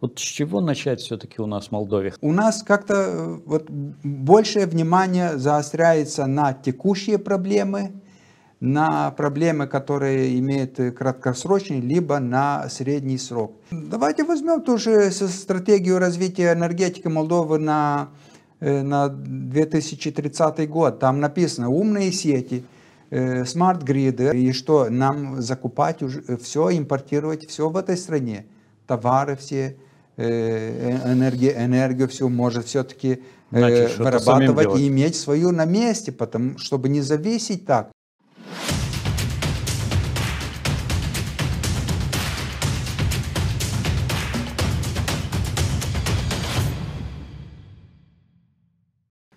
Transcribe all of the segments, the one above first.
Вот с чего начать все-таки у нас в Молдове? У нас как-то э, вот большее внимание заостряется на текущие проблемы, на проблемы, которые имеют э, краткосрочный, либо на средний срок. Давайте возьмем ту же стратегию развития энергетики Молдовы на, э, на 2030 год. Там написано «умные сети», смарт-гриды, и что нам закупать уже все, импортировать все в этой стране, товары все, Э, э, энергия, энергию всю может все-таки э, Значит, вырабатывать и иметь свою на месте, потому, чтобы не зависеть так.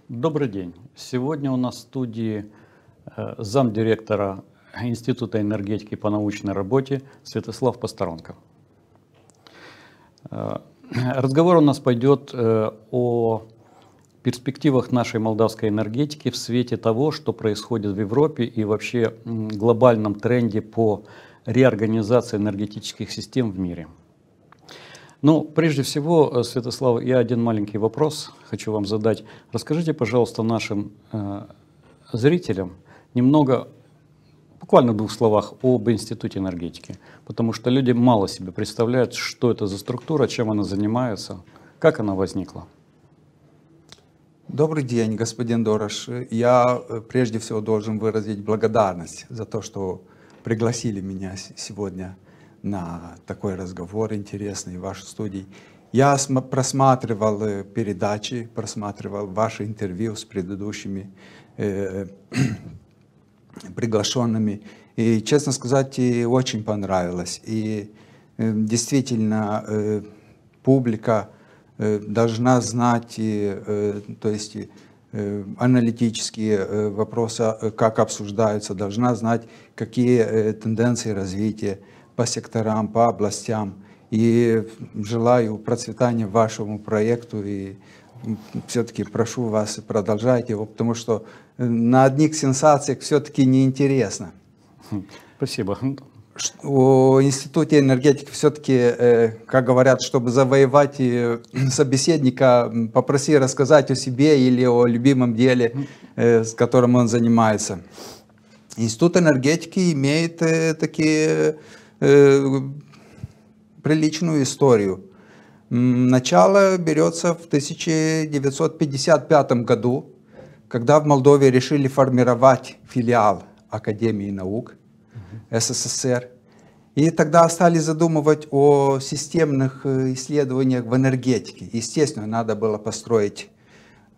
Добрый день. Сегодня у нас в студии замдиректора Института энергетики по научной работе Святослав Посторонков. Разговор у нас пойдет э, о перспективах нашей молдавской энергетики в свете того, что происходит в Европе и вообще глобальном тренде по реорганизации энергетических систем в мире. Ну, прежде всего, э, Святослав, я один маленький вопрос хочу вам задать. Расскажите, пожалуйста, нашим э, зрителям немного буквально в двух словах об Институте энергетики, потому что люди мало себе представляют, что это за структура, чем она занимается, как она возникла. Добрый день, господин Дорош. Я э, прежде всего должен выразить благодарность за то, что пригласили меня сегодня на такой разговор интересный в вашей студии. Я просматривал э, передачи, просматривал ваши интервью с предыдущими э, приглашенными. И, честно сказать, очень понравилось. И э, действительно э, публика э, должна знать, то есть аналитические вопросы, как обсуждаются, должна знать, какие тенденции развития по секторам, по областям. И желаю процветания вашему проекту и все-таки прошу вас, продолжайте его, потому что Э, на одних сенсациях все-таки неинтересно. Спасибо. В Институте энергетики все-таки, э, как говорят, чтобы завоевать э, собеседника, попроси рассказать о себе или о любимом деле, с которым он занимается. Институт энергетики имеет такие приличную историю. Начало берется в 1955 году, когда в Молдове решили формировать филиал Академии наук СССР, и тогда стали задумывать о системных э, исследованиях в энергетике. Естественно, надо было построить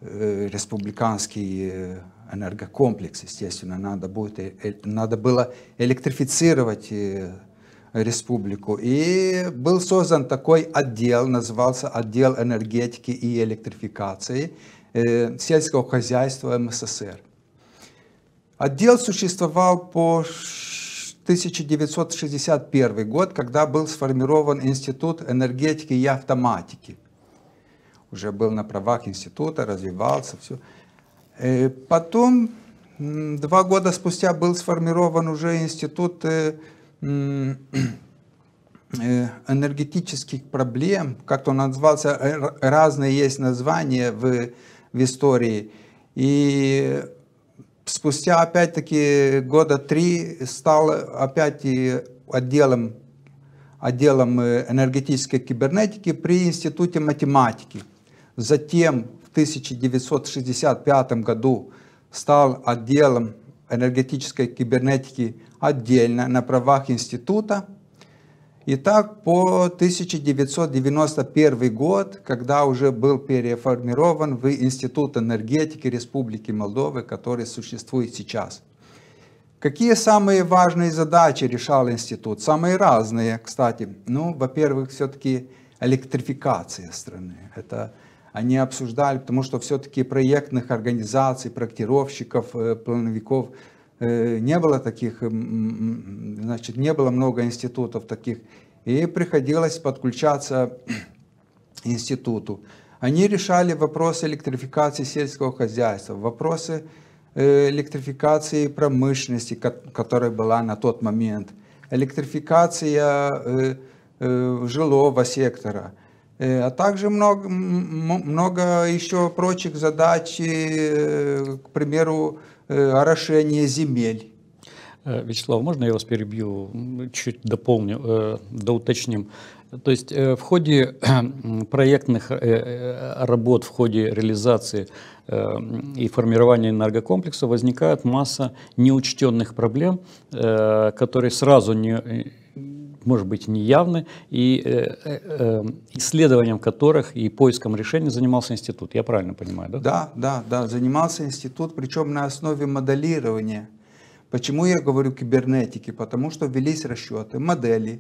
э, республиканский э, энергокомплекс, естественно, надо, будет, надо было электрифицировать республику. И был создан такой отдел, назывался отдел энергетики и электрификации, Э, сельского хозяйства МССР. Отдел существовал по 1961 год, когда был сформирован Институт энергетики и автоматики. Уже был на правах института, развивался, все. Э, потом, два года спустя, был сформирован уже Институт э, энергетических проблем, как то он назывался разные есть названия в в истории. И спустя опять-таки года три стал опять и отделом, отделом э, энергетической кибернетики при Институте математики. Затем в 1965 году стал отделом энергетической кибернетики отдельно на правах института. Итак, по 1991 год, когда уже был переформирован в Институт энергетики Республики Молдовы, который существует сейчас. Какие самые важные задачи решал институт? Самые разные, кстати. Ну, во-первых, все-таки электрификация страны. Это они обсуждали, потому что все-таки проектных организаций, проектировщиков, э, плановиков – Э, не было таких, значит, не было много институтов таких, и приходилось подключаться институту. Они решали вопросы электрификации сельского хозяйства, вопросы э, электрификации промышленности, которая была на тот момент, электрификация э, жилого сектора, а также много, много еще прочих задач, к примеру, Э, орошение земель. Э, Вячеслав, можно я вас перебью, чуть дополню, э, доуточним? То есть в ходе проектных работ, в ходе реализации и формирования энергокомплекса возникает масса неучтенных проблем, которые сразу не может быть, неявны, и э, э, э, исследованием которых и поиском решений занимался институт. Я правильно понимаю, да? Да, да, да, занимался институт, причем на основе моделирования. Почему я говорю кибернетики? Потому что велись расчеты, модели,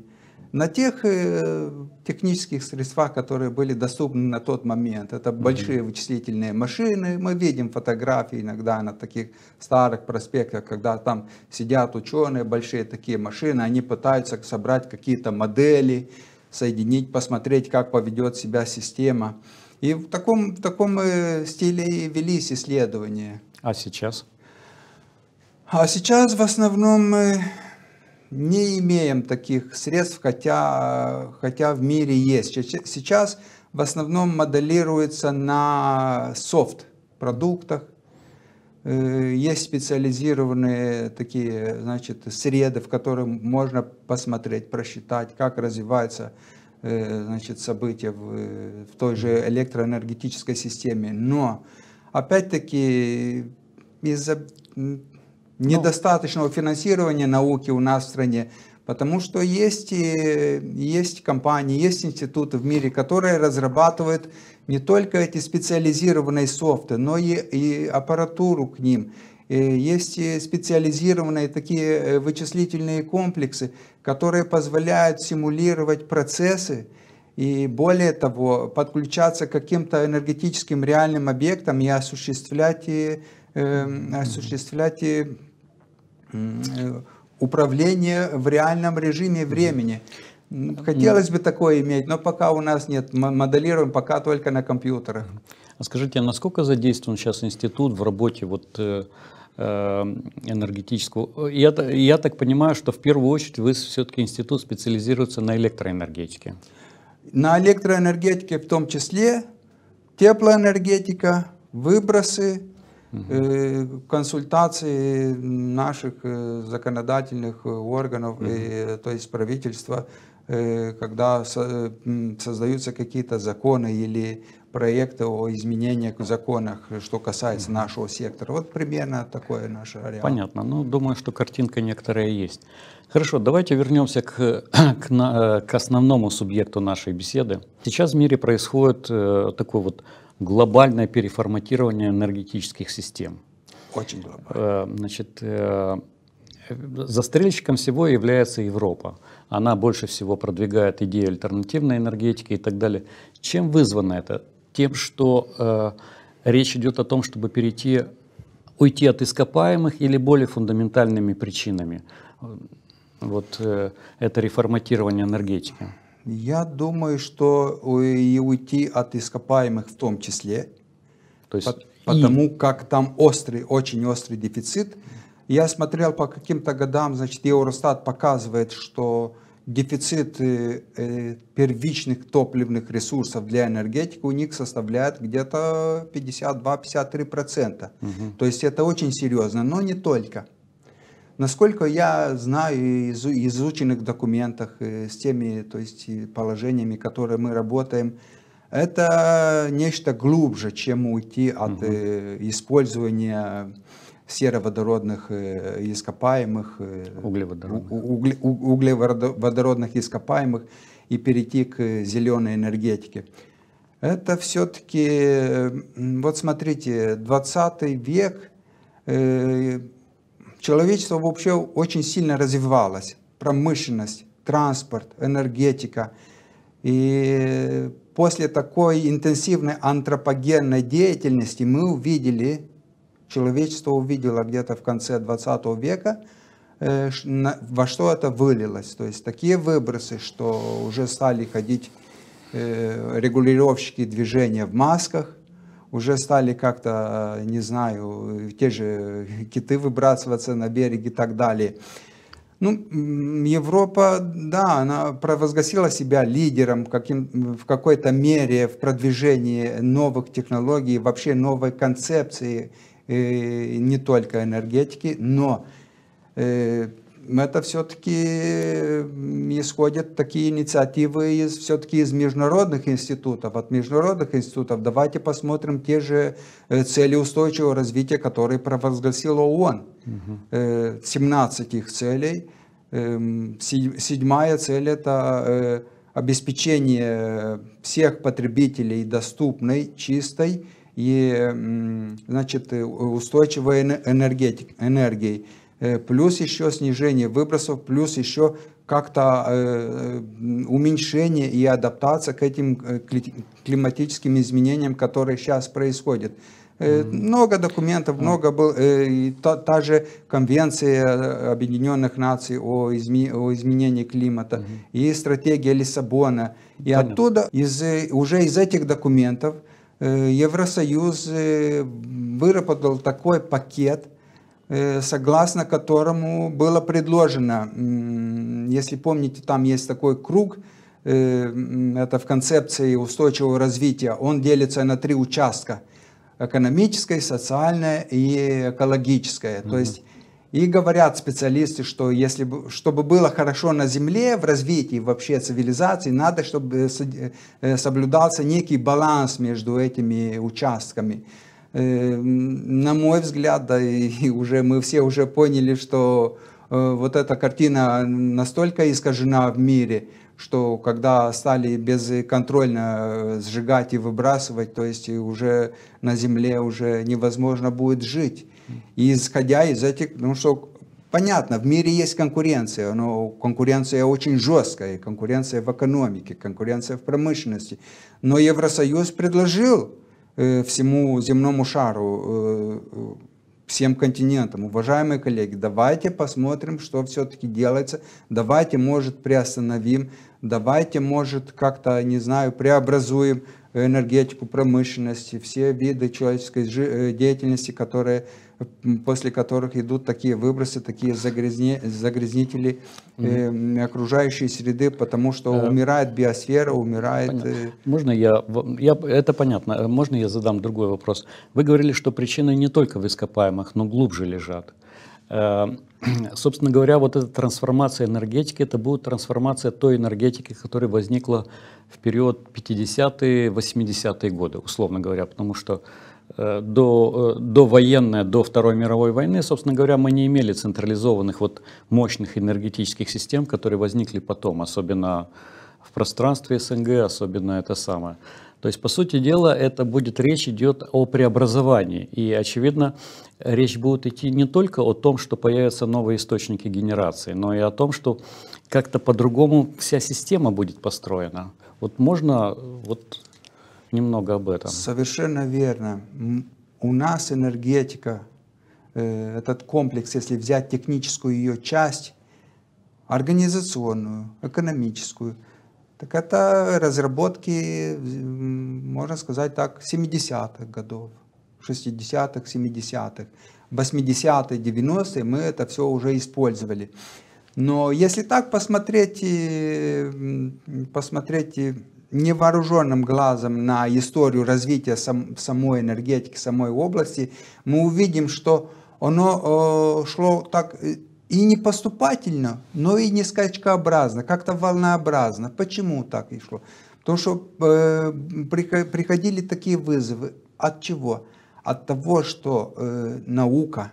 на тех э, технических средствах, которые были доступны на тот момент. Это большие вычислительные машины. Мы видим фотографии иногда на таких старых проспектах, когда там сидят ученые, большие такие машины, они пытаются собрать какие-то модели, соединить, посмотреть, как поведет себя система. И в таком, в таком э, стиле и велись исследования. А сейчас? А сейчас в основном э, не имеем таких средств, хотя, хотя в мире есть. Сейчас в основном моделируется на софт продуктах. Э, есть специализированные такие значит, среды, в которых можно посмотреть, просчитать, как развивается э, значит, события в, в той же электроэнергетической системе. Но опять-таки из-за ну. недостаточного финансирования науки у нас в стране. Потому что есть, и, э, есть компании, есть институты в мире, которые разрабатывают не только эти специализированные софты, но и, и аппаратуру к ним. И э, есть э, специализированные такие вычислительные комплексы, которые позволяют симулировать процессы и более того подключаться к каким-то энергетическим реальным объектам и осуществлять и Эм, осуществлять и э, управление в реальном режиме времени. Хотелось бы такое иметь, но пока у нас нет. Мы моделируем пока только на компьютерах. А скажите, а насколько задействован сейчас институт в работе вот э, эм, энергетического. Э, я, я так понимаю, что в первую очередь вы все-таки институт специализируется на электроэнергетике. На электроэнергетике в том числе, теплоэнергетика, выбросы, Э, консультации наших э, законодательных э, органов, и, то есть правительства, когда создаются какие-то законы или проекты о изменениях в законах, что касается нашего сектора. Вот примерно такое наше ареал. Понятно. Ну, думаю, что картинка некоторая есть. Хорошо, давайте вернемся к, к, к основному субъекту нашей беседы. Сейчас в мире происходит такой вот глобальное переформатирование энергетических систем. Очень глобальное. Э, значит, э, застрельщиком всего является Европа. Она больше всего продвигает идею альтернативной энергетики и так далее. Чем вызвано это? Тем, что э, речь идет о том, чтобы перейти, уйти от ископаемых или более фундаментальными причинами. Вот это реформатирование энергетики. Я думаю, что э, и уйти от ископаемых в том числе, То есть потому и... как там острый, очень острый дефицит. Я смотрел по каким-то годам, значит, Евростат показывает, что дефицит э, э, первичных топливных ресурсов для энергетики у них составляет где-то 52-53%. Угу. То есть это очень серьезно, но не только. Насколько я знаю из изученных документах, э, с теми то есть, положениями, которые мы работаем, это нечто глубже, чем уйти от угу. использования сероводородных э, ископаемых, углеводородных. углеводородных ископаемых и перейти к зеленой энергетике. Это все-таки, вот смотрите, 20 век – человечество вообще очень сильно развивалось. Промышленность, транспорт, энергетика. И после такой интенсивной антропогенной деятельности мы увидели, человечество увидело где-то в конце 20 века, э, во что это вылилось. То есть такие выбросы, что уже стали ходить э, регулировщики движения в масках, уже стали как-то, э, не знаю, те же киты выбрасываться на берег и так далее. Ну, Европа, да, она провозгласила себя лидером каким, в какой-то мере в продвижении новых технологий, вообще новой концепции, э, не только энергетики, но э, это все-таки исходят такие инициативы из, все-таки из международных институтов. От международных институтов давайте посмотрим те же э, цели устойчивого развития, которые провозгласил ООН. Угу. 17 э, их целей. Эм, седьмая цель – это э, обеспечение всех потребителей доступной, чистой и значит, устойчивой энергетик, энергией. Э, плюс еще снижение выбросов, плюс еще как-то э, э, уменьшение и адаптация к этим климатическим изменениям, которые сейчас происходят. Э, mm. Много документов, mm. много был, и та, та же Конвенция Объединенных Наций о, изме, о изменении климата, mm-hmm. и стратегия Лиссабона. И Понятно. оттуда, из, уже из этих документов, Евросоюз выработал такой пакет, Э, согласно которому было предложено, если помните, там есть такой круг, э, это в концепции устойчивого развития, он делится на три участка, экономическое, социальное и экологическое. Mm-hmm. То есть и говорят специалисты, что если бы, чтобы было хорошо на Земле, в развитии вообще цивилизации, надо, чтобы э, соблюдался некий баланс между этими участками. Э, на мой взгляд, да и уже мы все уже поняли, что э, вот эта картина настолько искажена в мире, что когда стали безконтрольно э, сжигать и выбрасывать, то есть уже на Земле уже невозможно будет жить. И исходя из этих, ну что, понятно, в мире есть конкуренция, но конкуренция очень жесткая, конкуренция в экономике, конкуренция в промышленности. Но Евросоюз предложил Э, всему земному шару, э, э, всем континентам. Уважаемые коллеги, давайте посмотрим, что все-таки делается. Давайте, может, приостановим. Давайте, может, как-то, не знаю, преобразуем энергетику, промышленности, все виды человеческой деятельности, которые после которых идут такие выбросы, такие загрязне, загрязнители э, окружающей среды, потому что умирает биосфера, умирает... Понятно. Э, можно я, я... Это понятно. Э, можно я задам другой вопрос? Вы говорили, что причины не только в ископаемых, но глубже лежат. Э, собственно говоря, вот эта трансформация энергетики, это будет трансформация той энергетики, которая возникла в период 50-е, 80-е годы, условно говоря, потому что Э, до, э, до военная, до Второй мировой войны, собственно говоря, мы не имели централизованных вот мощных энергетических систем, которые возникли потом, особенно в пространстве СНГ, особенно это самое. То есть, по сути дела, это будет речь идет о преобразовании. И, очевидно, речь будет идти не только о том, что появятся новые источники генерации, но и о том, что как-то по-другому вся система будет построена. Вот можно вот немного об этом. Совершенно верно. У нас энергетика, э, этот комплекс, если взять техническую ее часть, организационную, экономическую, так это разработки, можно сказать так, 70-х годов, 60-х, 70-х. 80-е, 90-е мы это все уже использовали. Но если так посмотреть, э, посмотреть э, невооруженным глазом на историю развития сам, самой энергетики, самой области, мы увидим, что оно э, шло так э, и не поступательно, но и не скачкообразно, как-то волнообразно. Почему так и шло? Потому что э, приходили такие вызовы. От чего? От того, что э, наука,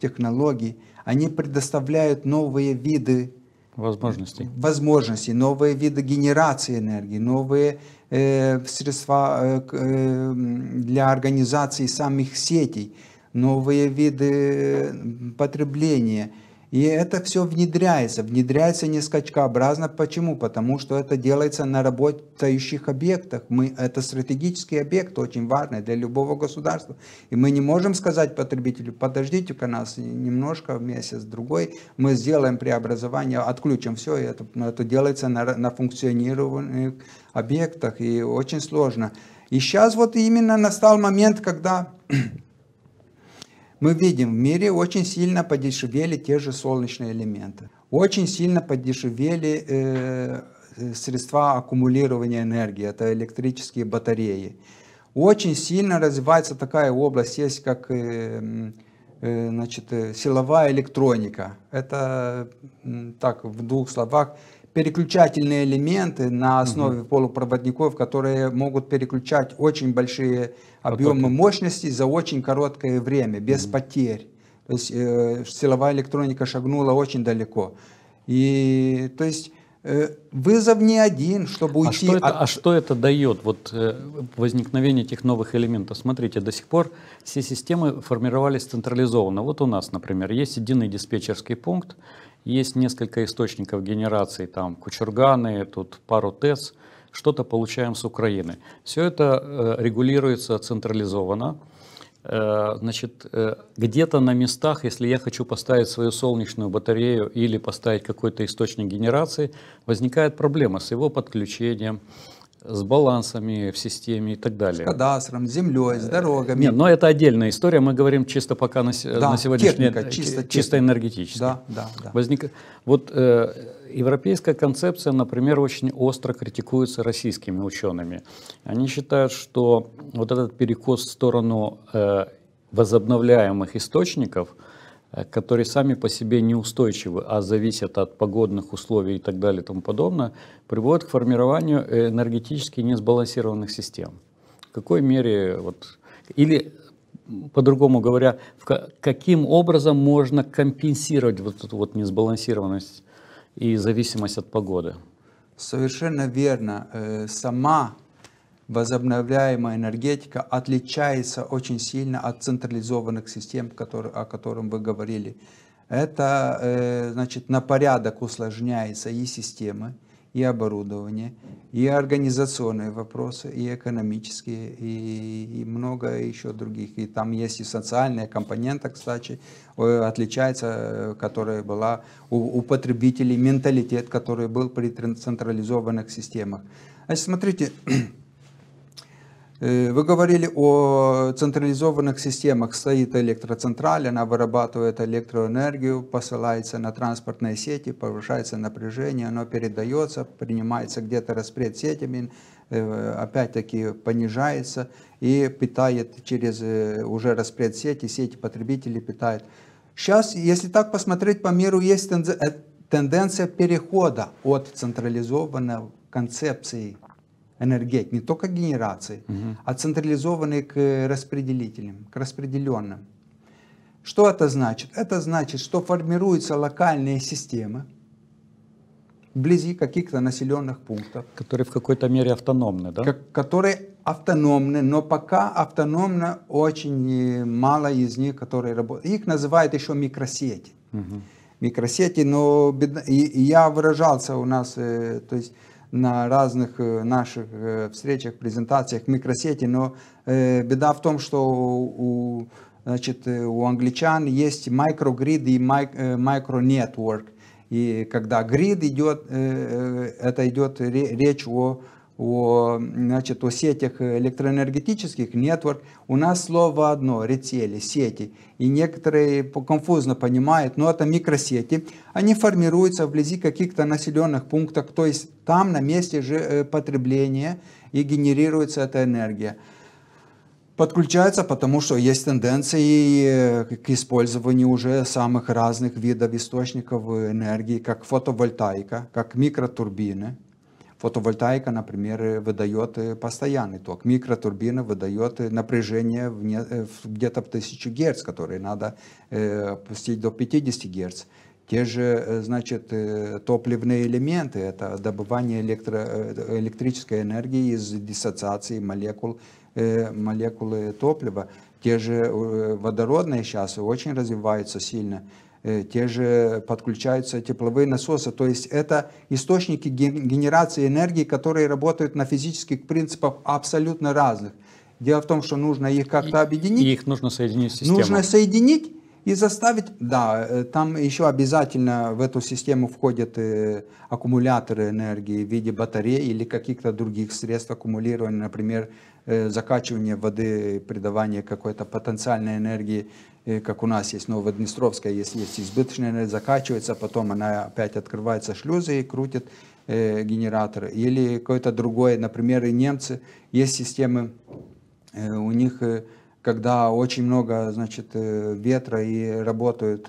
технологии, они предоставляют новые виды возможностей. возможностей, новые виды генерации энергии, новые э, средства э, э для организации самих сетей, новые виды э, потребления – и это все внедряется, внедряется не скачкообразно. Почему? Потому что это делается на работающих объектах. Мы, это стратегический объект, очень важный для любого государства. И мы не можем сказать потребителю, подождите-ка нас немножко, месяц-другой, мы сделаем преобразование, отключим все, и это, это делается на, на функционированных объектах, и очень сложно. И сейчас вот именно настал момент, когда мы видим, в мире очень сильно подешевели те же солнечные элементы. Очень сильно подешевели э, э средства аккумулирования энергии, это электрические батареи. Очень сильно развивается такая область, есть как э, э, значит, э, силовая электроника. Это так, в двух словах, переключательные элементы на основе угу. полупроводников, которые могут переключать очень большие объемы Потоки. мощности за очень короткое время, без угу. потерь. То есть э, силовая электроника шагнула очень далеко. И то есть э, Вызов не один, чтобы а уйти а что это, А что это дает, вот э, возникновение этих новых элементов? Смотрите, до сих пор все системы формировались централизованно. Вот у нас, например, есть единый диспетчерский пункт, есть несколько источников генерации, там Кучурганы, тут пару ТЭЦ, что-то получаем с Украины. Все это э, регулируется централизованно. Э, значит, э, где-то на местах, если я хочу поставить свою солнечную батарею или поставить какой-то источник генерации, возникает проблема с его подключением, с балансами в системе и так далее. С кадастром, с землей, с э, дорогами. Нет, но это отдельная история, мы говорим чисто пока на, да, на сегодняшний техника, чисто, э, чисто энергетически. Да, да, да. Возник... Вот э, европейская концепция, например, очень остро критикуется российскими учеными. Они считают, что вот этот перекос в сторону э, возобновляемых источников – Э, которые сами по себе неустойчивы, а зависят от погодных условий и так далее и тому подобное, приводят к формированию э, энергетически несбалансированных систем. В какой мере, вот, или по-другому говоря, в, каким образом можно компенсировать вот эту вот несбалансированность и зависимость от погоды? Совершенно верно. Э, сама возобновляемая энергетика отличается очень сильно от централизованных систем, которые, о которых вы говорили. Это, э, значит, на порядок усложняется и системы, и оборудование, и организационные вопросы, и экономические, и, и много еще других. И там есть и социальная компонента, кстати, э, отличается, э, которая была у, у потребителей, менталитет, который был при централизованных системах. А смотрите, Э, вы говорили о централизованных системах. Стоит электроцентраль, она вырабатывает электроэнергию, посылается на транспортные сети, повышается напряжение, оно передается, принимается где-то распред сетями, э, опять-таки понижается и питает через э, уже распред сети, сети потребителей питает. Сейчас, если так посмотреть по миру, есть тенденция перехода от централизованной концепции энергетик не только генерации, угу. а централизованные к распределителям, к распределенным. Что это значит? Это значит, что формируются локальные системы вблизи каких-то населенных пунктов. Которые в какой-то мере автономны, да? Как, которые автономны, но пока автономно очень э, мало из них, которые работают. Их называют еще микросети. Угу. Микросети, но и, и я выражался у нас, э, то есть на разных э, наших э, встречах, презентациях, микросети, но э, беда в том, что у, значит, у англичан есть microgrid и микронетворк, И когда грид идет, это идет речь о о, значит, о сетях электроэнергетических, нетворк. У нас слово одно, рецели, сети. И некоторые конфузно понимают, но это микросети. Они формируются вблизи каких-то населенных пунктов, то есть там на месте же э, потребления и генерируется эта энергия Подключается, потому что есть тенденции э, к использованию уже самых разных видов источников энергии, как фотовольтаика, как микротурбины, Фотовольтайка, например, выдает э, постоянный ток. Микротурбина выдает э, напряжение э, где-то в 1000 Гц, которые надо пустить до 50 Гц. Те же, значит, топливные элементы, это добывание электро, электрической энергии из диссоциации молекул, молекулы топлива. Те же водородные сейчас очень развиваются сильно. Э, те же подключаются тепловые насосы. То есть это источники генерации энергии, которые работают на физических принципах абсолютно разных. Дело в том, что нужно их как-то объединить. И их нужно соединить в систему. Нужно соединить и заставить, да, э, там еще обязательно в эту систему входят э, аккумуляторы энергии в виде батареи или каких-то других средств аккумулирования, например, Э, закачивание воды, придавание какой-то потенциальной энергии, э, как у нас есть, но в Днестровской, если есть избыточная энергия, закачивается, потом она опять открывается шлюзы и крутит э, генератор. Или какое-то другое, например, и немцы, есть системы, у них когда очень много значит, ветра и работают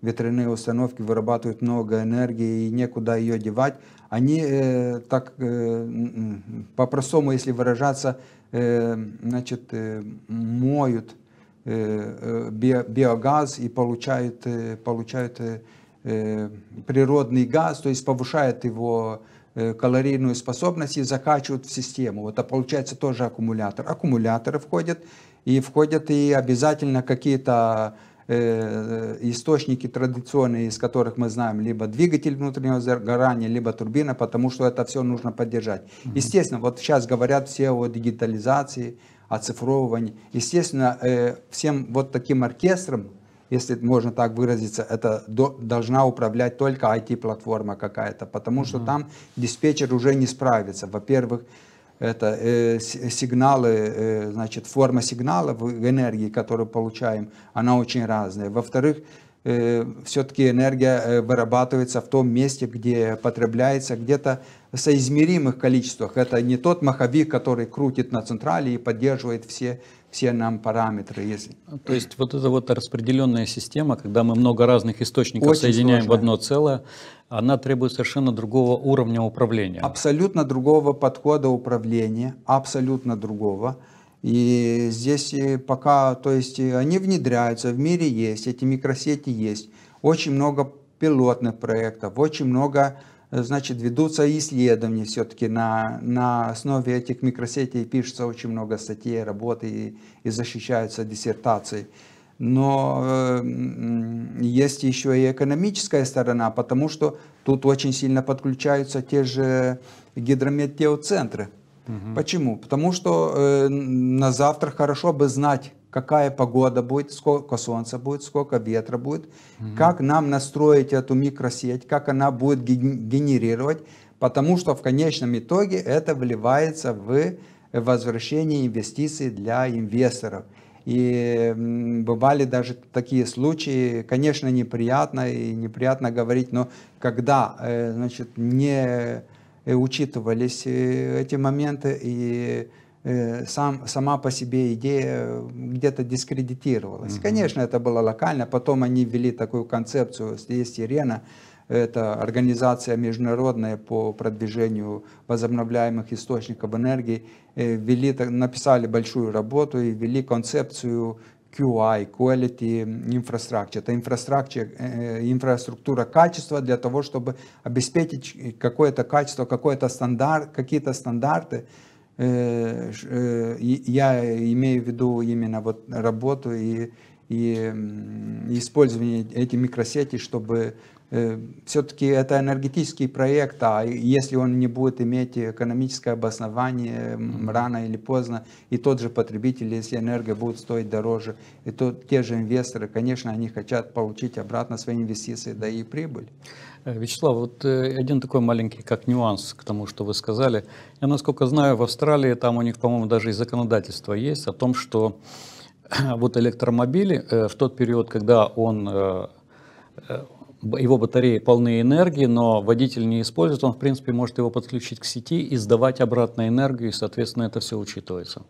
ветряные установки, вырабатывают много энергии и некуда ее девать, они э, так, э, по-простому, если выражаться, э, значит, моют биогаз и получают, получают природный газ, то есть повышает его калорийную способность и закачивают в систему. Вот, а получается тоже аккумулятор. Аккумуляторы входят, и входят и обязательно какие-то Э, источники традиционные, из которых мы знаем, либо двигатель внутреннего сгорания, либо турбина, потому что это все нужно поддержать. Mm-hmm. Естественно, вот сейчас говорят все о дигитализации, оцифровывании. Естественно, э, всем вот таким оркестром, если можно так выразиться, это до, должна управлять только IT-платформа какая-то, потому mm-hmm. что там диспетчер уже не справится. Во-первых, это э, э, сигналы, э, значит, форма сигнала в энергии, которую получаем, она очень разная. Во-вторых, э, все-таки энергия э, вырабатывается в том месте, где потребляется, где-то в соизмеримых количествах. Это не тот маховик, который крутит на централе и поддерживает все все нам параметры. Если... То есть вот эта вот распределенная система, когда мы много разных источников Очень соединяем сложная. в одно целое, она требует совершенно другого уровня управления. Абсолютно другого подхода управления, абсолютно другого. И здесь э, пока, то есть э, они внедряются, в мире есть, эти микросети есть. Очень много пилотных проектов, очень много Э, значит, ведутся исследования все-таки на, на основе этих микросетей, пишется очень много статей, работы и, и защищаются диссертации. Но э, есть еще и экономическая сторона, потому что тут очень сильно подключаются те же гидрометеоцентры. Угу. Почему? Потому что э, на завтра хорошо бы знать, какая погода будет, сколько солнца будет, сколько ветра будет, угу. как нам настроить эту микросеть, как она будет генерировать, потому что в конечном итоге это вливается в возвращение инвестиций для инвесторов. И бывали даже такие случаи, конечно, неприятно и неприятно говорить, но когда э, значит, не э, учитывались э, эти моменты и Э, сам, сама по себе идея э, где-то дискредитировалась. Mm-hmm. Конечно, это было локально, потом они ввели такую концепцию, есть Ирена, это организация международная по продвижению возобновляемых источников энергии, э, ввели, написали большую работу и ввели концепцию QI, Quality Infrastructure. Это инфраструктура качества для того, чтобы обеспечить какое-то качество, какой-то стандарт, какие-то стандарты, Э, э, я имею в виду именно вот работу и, и использование этих микросетей, чтобы э, все-таки это энергетический проект, а если он не будет иметь экономическое обоснование рано или поздно, и тот же потребитель, если энергия будет стоить дороже, и то те же инвесторы, конечно, они хотят получить обратно свои инвестиции, да и прибыль. Э, Вячеслав, вот э, один такой маленький как нюанс к тому, что вы сказали. Я, насколько знаю, в Австралии там у них, по-моему, даже и законодательство есть о том, что вот электромобили э, в тот период, когда он, его батареи полны энергии, но водитель не использует, он, в принципе, может его подключить к сети и сдавать обратно энергию, и, соответственно, это все учитывается.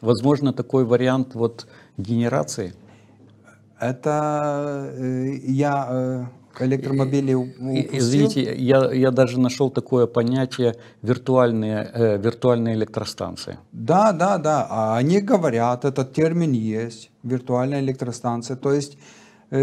Возможно, такой вариант вот генерации? Это я электромобилей упустил? Извините, я, я даже нашел такое понятие виртуальные, э, виртуальные электростанции. Да, да, да. А они говорят, этот термин есть, виртуальная электростанция. То есть э,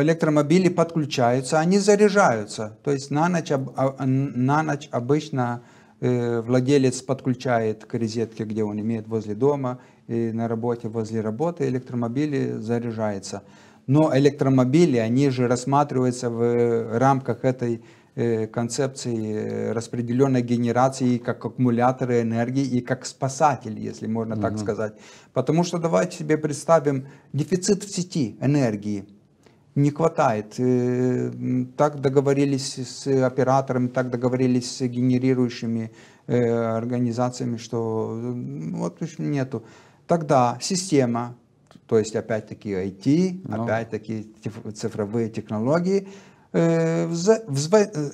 электромобили подключаются, они заряжаются. То есть на ночь, а, на ночь обычно э, владелец подключает к розетке, где он имеет возле дома, и на работе, возле работы электромобили заряжается но электромобили, они же рассматриваются в э, рамках этой э, концепции э, распределенной генерации как аккумуляторы энергии и как спасатель, если можно угу. так сказать. Потому что давайте себе представим дефицит в сети энергии. Не хватает. Так договорились с операторами, так договорились с генерирующими организациями, что вот нету. Тогда система то есть, опять-таки, IT, Но... Ну. опять-таки, цифровые технологии э, э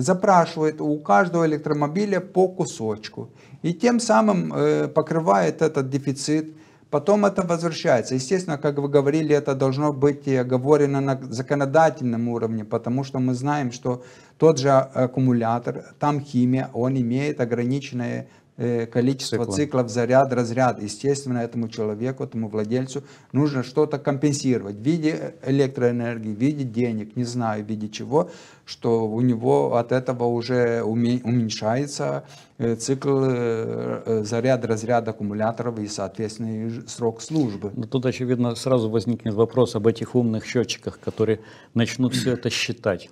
запрашивает. у каждого электромобиля по кусочку. И тем самым э, покрывает этот дефицит. Потом это возвращается. Естественно, как вы говорили, это должно быть оговорено на законодательном уровне, потому что мы знаем, что тот же аккумулятор, там химия, он имеет ограниченное Э, количество Цикла. циклов, заряд, разряд. Естественно, этому человеку, этому владельцу нужно что-то компенсировать в виде электроэнергии, в виде денег, не знаю, в виде чего, что у него от этого уже уменьшается э, цикл э, заряд, разряд аккумуляторов и, соответственно, срок службы. Но тут, очевидно, сразу возникнет вопрос об этих умных счетчиках, которые начнут все это считать.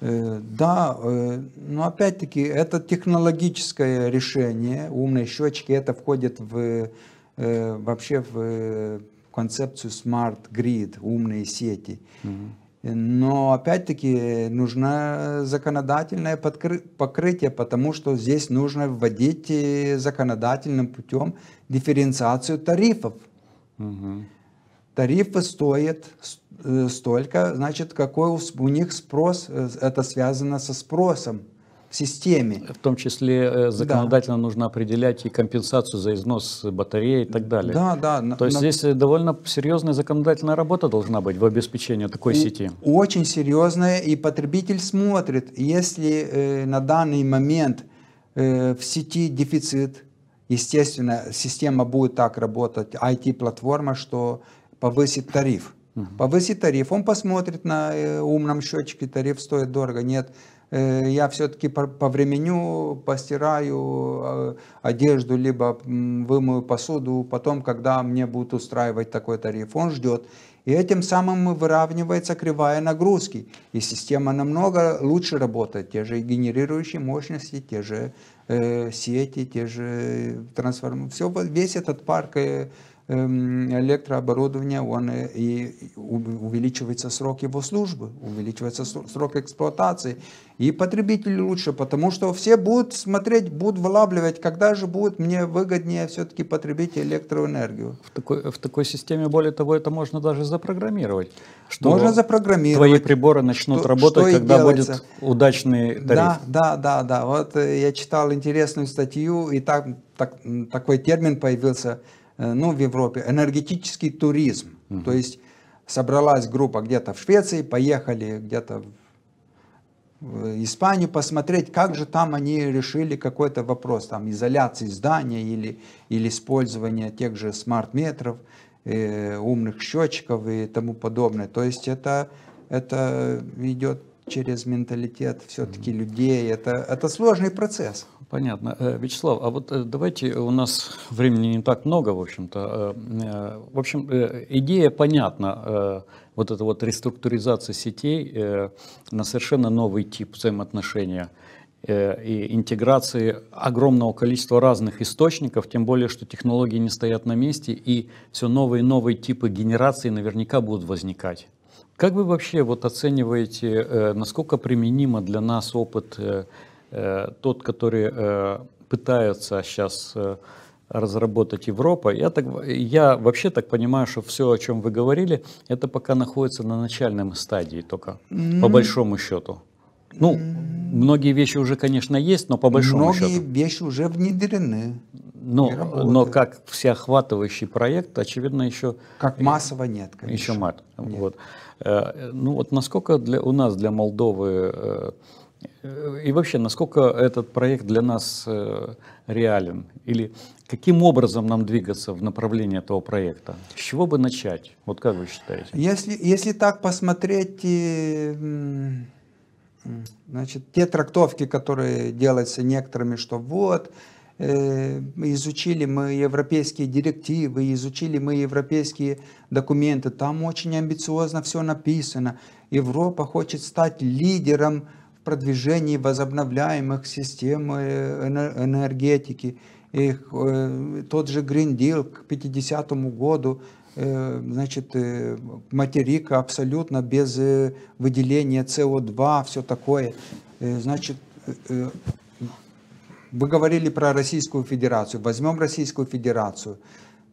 Э, да, э, но опять-таки это технологическое решение, умные счетчики, это входит в, э, вообще в концепцию Smart Grid, умные сети. Угу. Но опять-таки нужно законодательное покрытие, потому что здесь нужно вводить законодательным путем дифференциацию тарифов. Угу. Тарифы стоят Э, столько, значит, какой у них спрос, э, это связано со спросом в системе. В том числе э, законодательно да. нужно определять и компенсацию за износ батареи и так далее. Да, да. То есть на... здесь довольно серьезная законодательная работа должна быть в обеспечении такой и сети. Очень серьезная, и потребитель смотрит, если э, на данный момент э, в сети дефицит, естественно, система будет так работать, IT-платформа, что повысит тариф Угу. Повысить тариф, он посмотрит на э, умном счетчике, тариф стоит дорого, нет. Э, я все-таки по, времени постираю э, одежду, либо вымою посуду, потом, когда мне будут устраивать такой тариф. Он ждет. И этим самым выравнивается кривая нагрузки. И система намного лучше работает. Те же генерирующие мощности, те же э, сети, те же трансформаторы. Все, весь этот парк э, Эм, электрооборудования, он э, и увеличивается срок его службы, увеличивается срок эксплуатации. И потребители лучше, потому что все будут смотреть, будут вылавливать, когда же будет мне выгоднее все-таки потребить электроэнергию. В такой, в такой системе, более того, это можно даже запрограммировать. Что можно запрограммировать. Твои приборы начнут что, работать, что когда будет удачный тариф. Да, да, да, да. Вот э, я читал интересную статью, и так, так, такой термин появился – Э, ну, в Европе, энергетический туризм. Угу. То есть собралась группа где-то в Швеции, поехали где-то в Испанию посмотреть, как же там они решили какой-то вопрос, там изоляции здания или, или использования тех же смарт-метров, э, умных счетчиков и тому подобное. То есть это, это идет через менталитет все-таки mm-hmm. людей. Это, это сложный процесс. Понятно. Э, Вячеслав, а вот э, давайте, у нас времени не так много, в общем-то. Э, в общем, идея понятна, вот эта вот реструктуризация сетей на совершенно новый тип взаимоотношения и интеграции огромного количества разных источников, тем более, что технологии не стоят на месте, и все новые и новые типы генерации наверняка будут возникать. Как вы вообще вот оцениваете, насколько применимо для нас опыт Э, тот, который э, пытается сейчас э, разработать Европа. Я, так, я вообще так понимаю, что все, о чем вы говорили, это пока находится на начальном стадии только, mm-hmm. по большому счету. Ну, mm-hmm. многие вещи уже, конечно, есть, но по большому многие счету. Многие вещи уже внедрены. Но, но как всеохватывающий проект, очевидно, еще... Как массово нет, конечно. Еще мат. Нет. Вот. Ну вот насколько для, у нас, для Молдовы и вообще, насколько этот проект для нас э, реален? Или каким образом нам двигаться в направлении этого проекта? С чего бы начать? Вот как вы считаете? Если, если так посмотреть, значит, те трактовки, которые делаются некоторыми, что вот, э, изучили мы европейские директивы, изучили мы европейские документы, там очень амбициозно все написано. Европа хочет стать лидером продвижении возобновляемых систем э, энергетики. И э, тот же Green Deal к 50 году э, значит, материка абсолютно без выделения СО2, все такое. Значит, вы говорили про Российскую Федерацию. Возьмем Российскую Федерацию.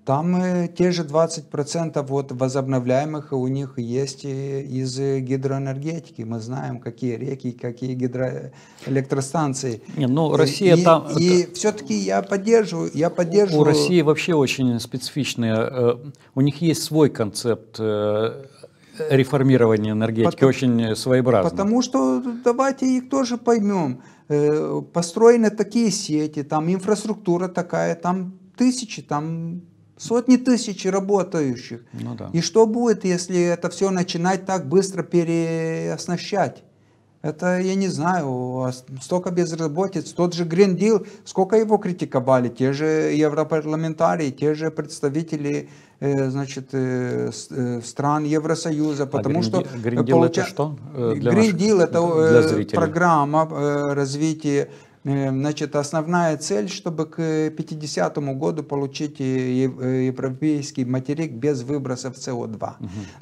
Там э, те же 20% вот возобновляемых у них есть э, из гидроэнергетики. Мы знаем, какие реки, какие гидроэлектростанции. Не, ну, Россия и, там... И это... все-таки я поддерживаю, я поддерживаю... У России вообще очень специфичные... Э, у них есть свой концепт реформирования энергетики, потому, очень своеобразный. Потому что давайте их тоже поймем. Построены такие сети, там инфраструктура такая, там тысячи, там Сотни тысяч работающих. Ну, да. И что будет, если это все начинать так быстро переоснащать? Это, я не знаю, столько безработиц. Тот же Green Deal, сколько его критиковали, те же европарламентарии, те же представители э, значит, э, э, стран Евросоюза, потому а что... Green Deal получа... это что? Для Green Deal это для программа развития Эм, значит, основная цель, чтобы к 50 году получить э, европейский материк без выбросов СО2.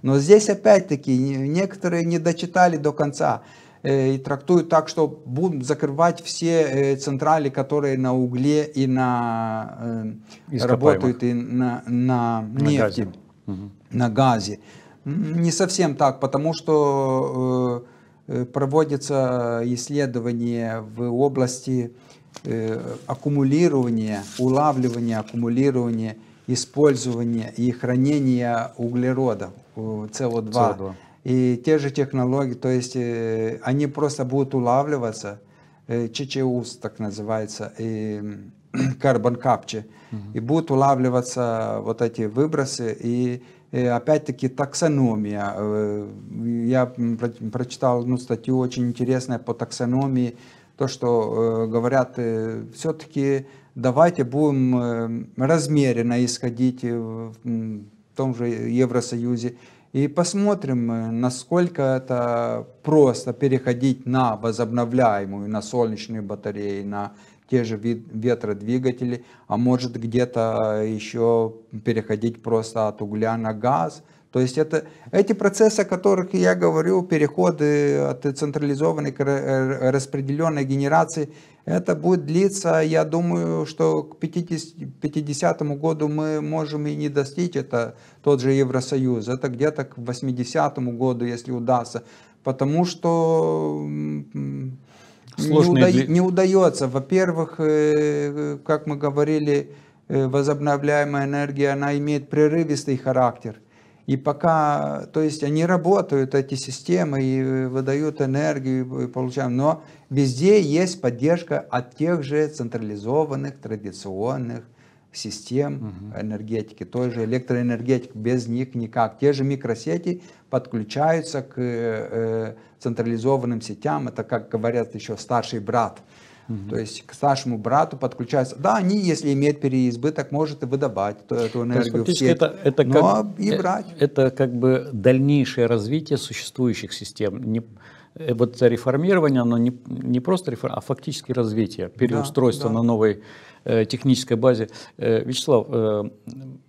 Но здесь опять-таки некоторые не дочитали до конца э, и трактуют так, что будут закрывать все э, централи, которые на угле и на работают и на, на нефти, на газе. на газе. Не совсем так, потому что Э, проводятся исследования в области э, аккумулирования, улавливания, аккумулирования, использования и хранения углерода, э, СО2. И те же технологии, то есть они просто будут улавливаться, ЧЧУС так называется, и carbon capture, угу. и будут улавливаться вот эти выбросы, и Э, опять-таки таксономия. Э, я прочитал ну, статью очень интересную по таксономии, то, что э, говорят, все-таки давайте будем размеренно исходить в том же Евросоюзе и посмотрим, насколько это просто переходить на возобновляемую, на солнечные батареи, на те же ветродвигатели, а может где-то еще переходить просто от угля на газ. То есть это, эти процессы, о которых я говорю, переходы от централизованной к распределенной генерации, это будет длиться, я думаю, что к 50, 50 году мы можем и не достичь это, тот же Евросоюз. Это где-то к 80 году, если удастся. Потому что сложные... Не, уда... не удается. Во-первых, э, как мы говорили, э, возобновляемая энергия, она имеет прерывистый характер. И пока, то есть они работают, эти системы, и э, выдают энергию, и получаем, но везде есть поддержка от тех же централизованных, традиционных систем энергетики, той же электроэнергетики, без них никак. Те же микросети подключаются к э, э, централизованным сетям, это, как говорят еще, старший брат. Угу. То есть к старшему брату подключаются. Да, они, если имеют переизбыток, может и выдавать эту, эту энергию. То есть, в сеть, это, это как, и брать. Это как бы дальнейшее развитие существующих систем. Не, Э, вот реформирование, оно не, не просто реформирование, а фактически развитие, переустройство да, да. на новой э, технической базе. Э, Вячеслав, э,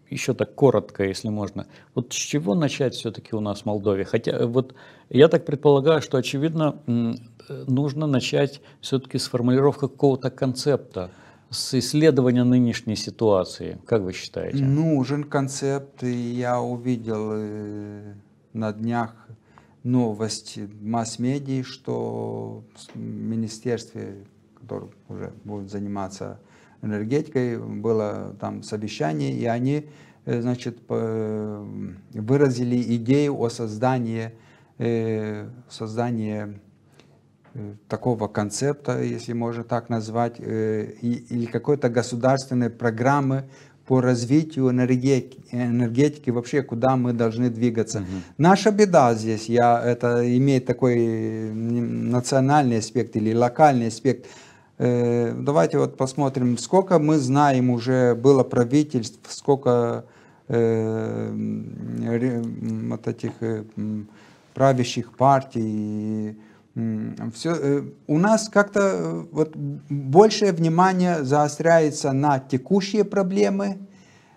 еще так коротко, если можно. Вот с чего начать все-таки у нас в Молдове? Хотя э, вот я так предполагаю, что очевидно э, нужно начать все-таки с формулировки какого-то концепта, с исследования нынешней ситуации. Как вы считаете? Нужен ну, концепт. и Я увидел на днях новости масс-медий, что в министерстве, которое уже будет заниматься энергетикой, было там совещание, и они э, значит, э, выразили идею о создании, э, создании такого концепта, если можно так назвать, или какой-то государственной программы по развитию энергетики, энергетики вообще, куда мы должны двигаться. Угу. Наша беда здесь, я, это имеет такой национальный аспект или локальный аспект. Э, давайте вот посмотрим, сколько мы знаем уже было правительств, сколько э, вот этих э, правящих партий, все, э, у нас как-то э, вот большее внимание заостряется на текущие проблемы,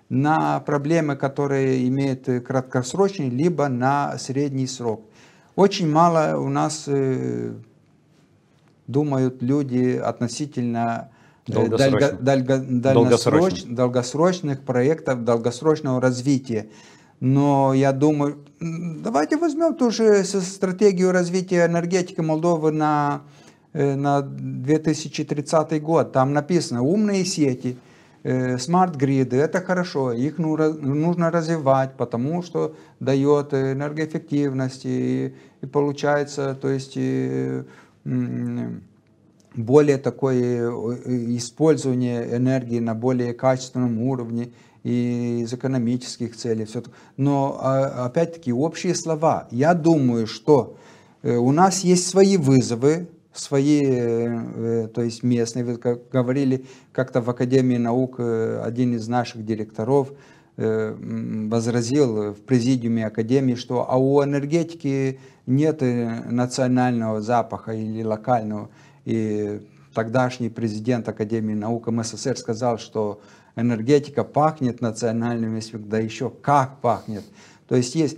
на проблемы, которые имеют э, краткосрочный, либо на средний срок. Очень мало у нас думают люди относительно долгосрочных, дальго, долгосрочных. долгосрочных проектов, долгосрочного развития. Но я думаю, Давайте возьмем ту же стратегию развития энергетики Молдовы на, э, на 2030 год. Там написано «умные сети», э, смарт-гриды, это хорошо, их ну, нужно развивать, потому что дает энергоэффективность и, и получается, то есть и, э, более такое использование энергии на более качественном уровне и из экономических целей. Все. Но а, опять-таки общие слова. Я думаю, что э, у нас есть свои вызовы, свои, э, э, то есть местные, вы говорили как-то в Академии наук, один из наших директоров возразил в президиуме Академии, что а у энергетики нет национального запаха или локального. И тогдашний президент Академии наук МССР сказал, что энергетика пахнет национальными всегда еще как пахнет. То есть есть...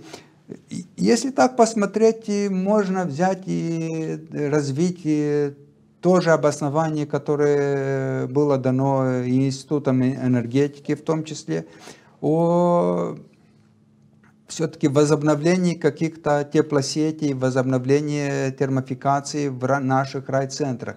Если так посмотреть, можно взять и э, развить тоже обоснование, которое было дано и Институтом энергетики в том числе, о все-таки возобновлении каких-то теплосетей, возобновлении термофикации в наших райцентрах.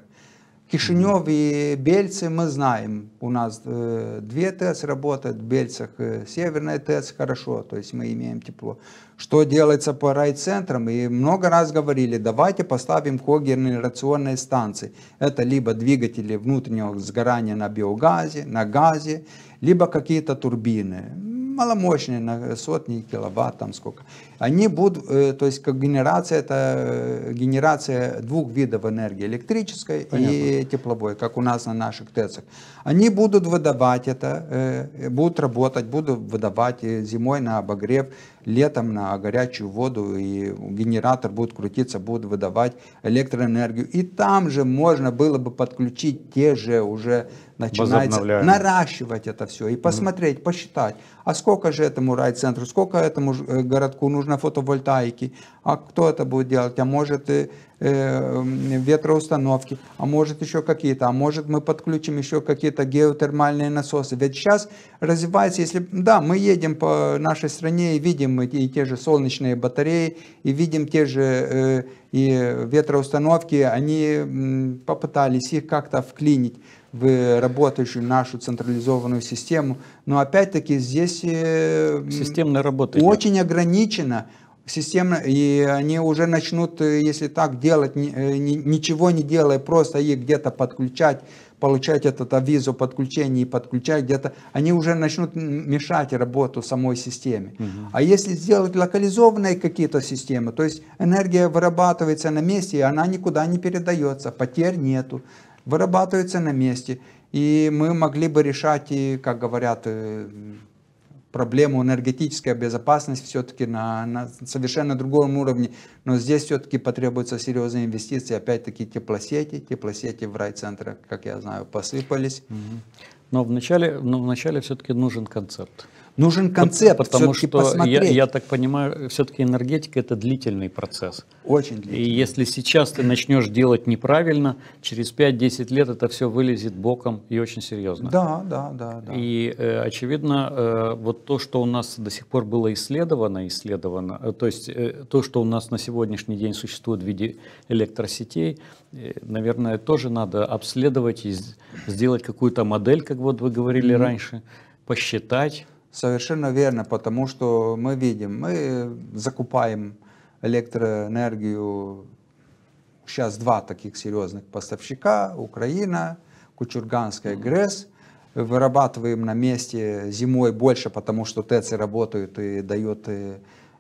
Кишинев и Бельцы мы знаем. У нас э, две ТЭЦ работают, в Бельцах э, северная ТЭЦ хорошо, то есть мы имеем тепло. Что делается по райцентрам? И много раз говорили, давайте поставим когенерационные станции. Это либо двигатели внутреннего сгорания на биогазе, на газе, либо какие-то турбины маломощные, на сотни киловатт, там сколько они будут, э, то есть как генерация, это э, генерация двух видов энергии, электрической Понятно. и тепловой, как у нас на наших ТЭЦах. Они будут выдавать это, э, будут работать, будут выдавать зимой на обогрев, летом на горячую воду, и генератор будет крутиться, будут выдавать электроэнергию. И там же можно было бы подключить те же уже начинать наращивать это все и посмотреть, mm-hmm. посчитать, а сколько же этому райцентру, сколько этому э, городку нужно фотовольтаики, а кто это будет делать, а может и э, э ветроустановки, а может еще какие-то, а может мы подключим еще какие-то геотермальные насосы. Ведь сейчас развивается, если, да, мы едем по нашей стране и видим и, и те же солнечные батареи, и видим те же э, и ветроустановки, они м, попытались их как-то вклинить в работающую нашу централизованную систему. Но опять-таки здесь э, системная работа очень идет. ограничено системно, и они уже начнут, э, если так делать, э, ничего не делая, просто их где-то подключать, получать этот авизу подключения и подключать где-то, они уже начнут мешать работу самой системе. Угу. А если сделать локализованные какие-то системы, то есть энергия вырабатывается на месте, и она никуда не передается, потерь нету вырабатываются на месте. И мы могли бы решать, и, как говорят, э, проблему энергетической безопасности все-таки на, на совершенно другом уровне. Но здесь все-таки потребуются серьезные инвестиции. Опять-таки теплосети, теплосети в райцентрах, как я знаю, посыпались. Но вначале, но вначале все-таки нужен концерт. Нужен концепт, Потому что Я, я так понимаю, все-таки энергетика это длительный процесс. Очень длительный. И если сейчас ты начнешь делать неправильно, через 5-10 лет это все вылезет боком и очень серьезно. Да, да, да. да. И э, очевидно, э, вот то, что у нас до сих пор было исследовано, исследовано, э, то есть э, то, что у нас на сегодняшний день существует в виде электросетей, э, наверное, тоже надо обследовать и сделать какую-то модель, как вот вы говорили mm-hmm. раньше, посчитать Совершенно верно, потому что мы видим, мы закупаем электроэнергию, сейчас два таких серьезных поставщика, Украина, Кучурганская ГРЭС, вырабатываем на месте зимой больше, потому что ТЭЦы работают и дает, и,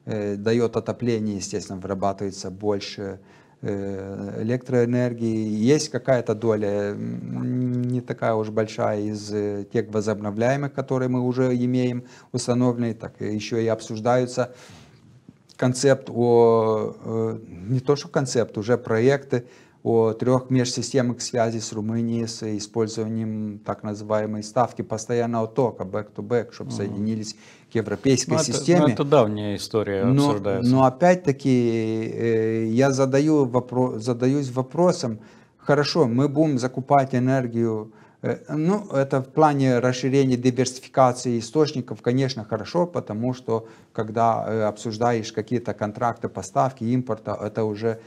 э, дает отопление, естественно, вырабатывается больше Э, электроэнергии. Есть какая-то доля, не такая уж большая из э, тех возобновляемых, которые мы уже имеем установленные, так еще и обсуждаются концепт о, э, не то что концепт, уже проекты о трех межсистемах связи с Румынией с использованием так называемой ставки постоянного тока, back-to-back, -to -back, чтобы uh-huh. соединились к европейской ну, системе. Это, ну, это давняя история но, обсуждается. Но опять-таки э, я задаю вопро- задаюсь вопросом, хорошо, мы будем закупать энергию, э, ну, это в плане расширения диверсификации источников, конечно, хорошо, потому что, когда э, обсуждаешь какие-то контракты поставки, импорта, это уже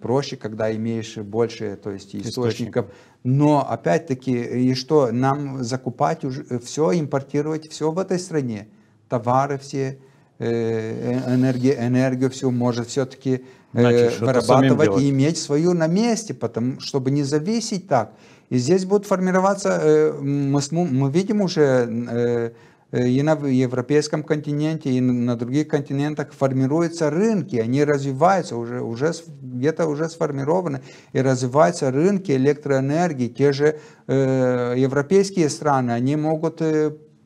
проще, когда имеешь больше то есть, источников. Но, опять-таки, и что, нам закупать уже все, импортировать все в этой стране? товары все, э, э, энергия энергию всю может все-таки э, Значит, вырабатывать и иметь свою на месте, потому, чтобы не зависеть так. И здесь будут формироваться, мы, мы видим уже и на европейском континенте, и на других континентах формируются рынки, они развиваются, уже, уже где-то уже сформированы, и развиваются рынки электроэнергии. Те же э, европейские страны, они могут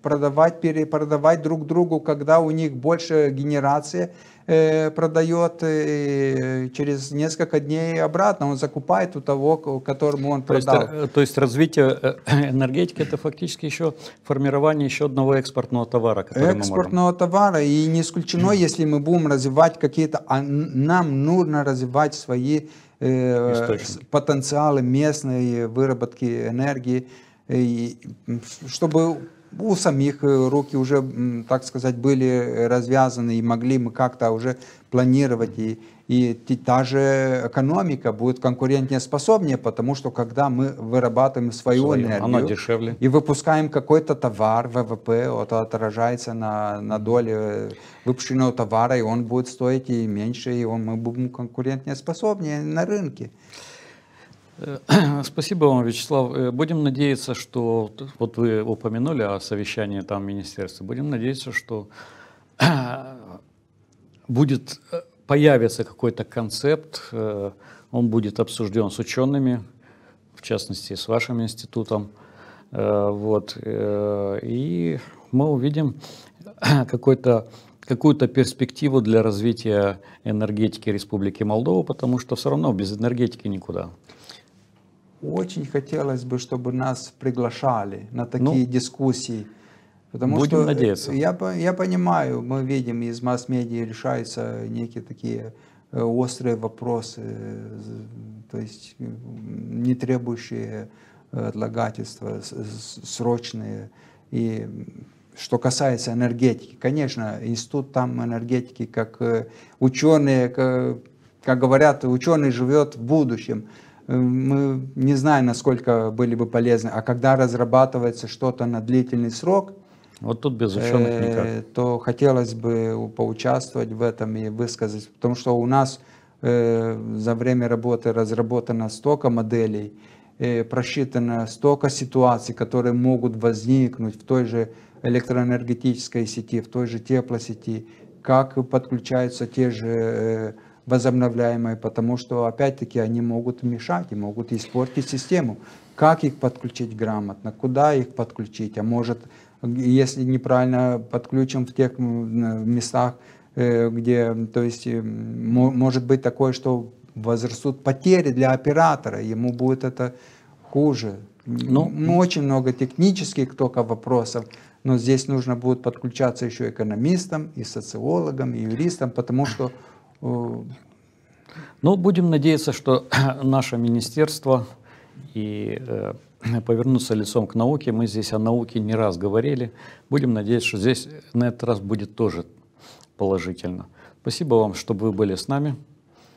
продавать, перепродавать друг другу, когда у них больше генерации э, продает э, через несколько дней обратно, он закупает у того, которому он продал. То есть, э, то есть развитие э, энергетики это фактически еще формирование еще одного экспортного товара. который Экспортного товара и не исключено, если мы будем развивать какие-то, а нам нужно развивать свои э, потенциалы местной выработки энергии, э, и, чтобы у самих э, руки уже, так сказать, были э, развязаны, и могли мы как-то уже планировать, и, и та же экономика будет конкурентоспособнее, потому что когда мы вырабатываем свою Свою, энергию она дешевле. и выпускаем какой-то товар, ВВП, это отражается на, на доле э, выпущенного товара, и он будет стоить и меньше, и он, мы будем конкурентнее способнее на рынке. Э, спасибо вам, Вячеслав. Э, будем надеяться, что вот вы упомянули о совещании там министерства. Будем надеяться, что будет э, появится какой-то концепт, он будет обсужден с учеными, в частности с вашим институтом, вот и мы увидим какой-то какую-то перспективу для развития энергетики Республики Молдова, потому что все равно без энергетики никуда очень хотелось бы, чтобы нас приглашали на ну, такие ну, дискуссии. Потому будем что э, надеяться. Я, я понимаю, мы видим, из масс-медиа решаются некие такие э, острые вопросы, э, то есть не требующие отлагательства, срочные. И что касается энергетики, конечно, институт там энергетики, как ученые, как, как говорят, ученый живет в будущем. Э, мы не знаем, насколько были бы полезны. А когда разрабатывается что-то на длительный срок, вот тут без ученых э, никак. То хотелось бы поучаствовать в этом и высказать, потому что у нас э, за время работы разработано столько моделей, э, просчитано столько ситуаций, которые могут возникнуть в той же электроэнергетической сети, в той же теплосети, как подключаются те же э, возобновляемые, потому что, опять-таки, они могут мешать и могут испортить систему. Как их подключить грамотно, куда их подключить, а может, если неправильно подключим в тех местах, э, где, то есть, может быть такое, что возрастут потери для оператора, ему будет это хуже. Ну, ну, очень много технических только вопросов, но здесь нужно будет подключаться еще экономистам, и социологам, и юристам, потому что ну, будем надеяться, что наше министерство и э, повернуться лицом к науке. Мы здесь о науке не раз говорили. Будем надеяться, что здесь на этот раз будет тоже положительно. Спасибо вам, что вы были с нами.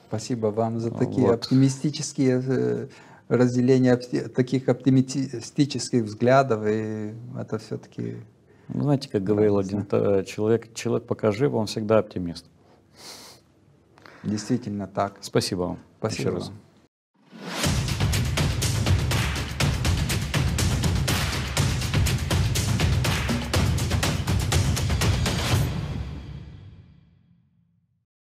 Спасибо вам за такие вот. оптимистические э, разделения, таких оптимистических взглядов. И это все-таки... Ну, знаете, как говорил один э, человек, человек пока жив, он всегда оптимист. Действительно так. Спасибо вам. Спасибо Еще раз.